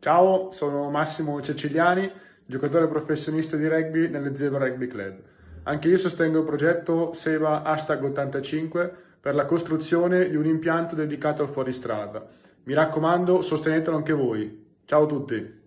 Ciao, sono Massimo Ceciliani, giocatore professionista di rugby nelle Zebra Rugby Club. Anche io sostengo il progetto SEVA Hashtag 85 per la costruzione di un impianto dedicato al fuoristrada. Mi raccomando, sostenetelo anche voi. Ciao a tutti!